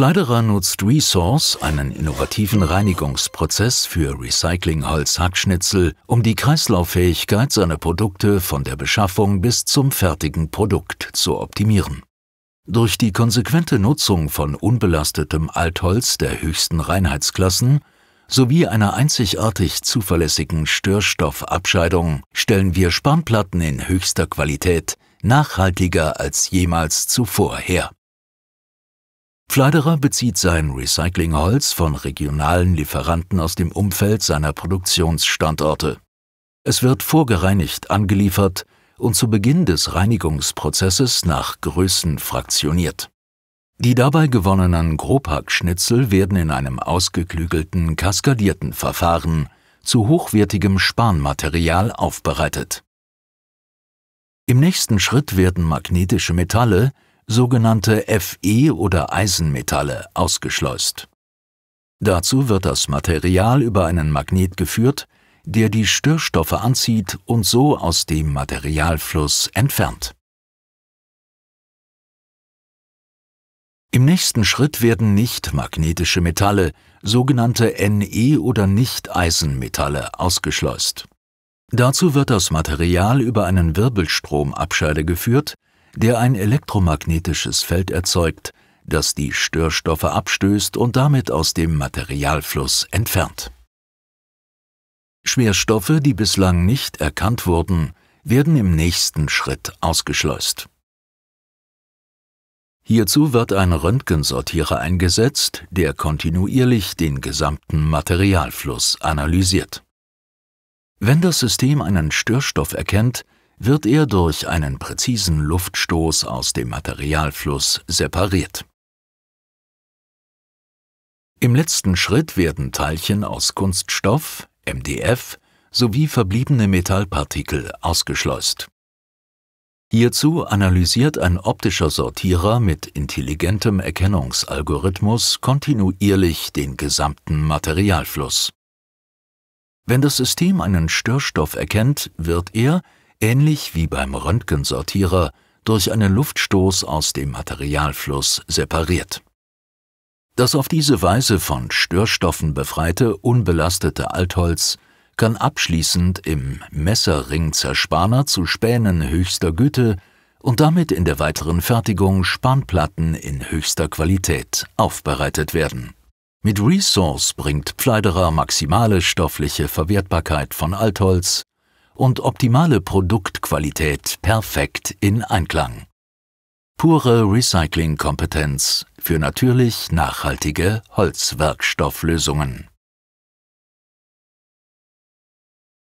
Schleiderer nutzt Resource, einen innovativen Reinigungsprozess für Recyclingholz-Hackschnitzel, um die Kreislauffähigkeit seiner Produkte von der Beschaffung bis zum fertigen Produkt zu optimieren. Durch die konsequente Nutzung von unbelastetem Altholz der höchsten Reinheitsklassen sowie einer einzigartig zuverlässigen Störstoffabscheidung stellen wir Spanplatten in höchster Qualität nachhaltiger als jemals zuvor her. Pfleiderer bezieht sein Recyclingholz von regionalen Lieferanten aus dem Umfeld seiner Produktionsstandorte. Es wird vorgereinigt angeliefert und zu Beginn des Reinigungsprozesses nach Größen fraktioniert. Die dabei gewonnenen Grobhackschnitzel werden in einem ausgeklügelten, kaskadierten Verfahren zu hochwertigem Spanmaterial aufbereitet. Im nächsten Schritt werden magnetische Metalle, sogenannte Fe oder Eisenmetalle, ausgeschleust. Dazu wird das Material über einen Magnet geführt, der die Störstoffe anzieht und so aus dem Materialfluss entfernt. Im nächsten Schritt werden nicht-magnetische Metalle, sogenannte Ne- oder Nicht-Eisenmetalle, ausgeschleust. Dazu wird das Material über einen Wirbelstromabscheide geführt, der ein elektromagnetisches Feld erzeugt, das die Störstoffe abstößt und damit aus dem Materialfluss entfernt. Schwerstoffe, die bislang nicht erkannt wurden, werden im nächsten Schritt ausgeschleust. Hierzu wird ein Röntgensortierer eingesetzt, der kontinuierlich den gesamten Materialfluss analysiert. Wenn das System einen Störstoff erkennt, wird er durch einen präzisen Luftstoß aus dem Materialfluss separiert. Im letzten Schritt werden Teilchen aus Kunststoff, MDF, sowie verbliebene Metallpartikel ausgeschleust. Hierzu analysiert ein optischer Sortierer mit intelligentem Erkennungsalgorithmus kontinuierlich den gesamten Materialfluss. Wenn das System einen Störstoff erkennt, wird er, ähnlich wie beim Röntgensortierer, durch einen Luftstoß aus dem Materialfluss separiert. Das auf diese Weise von Störstoffen befreite, unbelastete Altholz kann abschließend im Messerringzerspaner zu Spänen höchster Güte und damit in der weiteren Fertigung Spanplatten in höchster Qualität aufbereitet werden. Mit Resource bringt Pfleiderer maximale stoffliche Verwertbarkeit von Altholz und optimale Produktqualität perfekt in Einklang. Pure Recycling-Kompetenz für natürlich nachhaltige Holzwerkstofflösungen.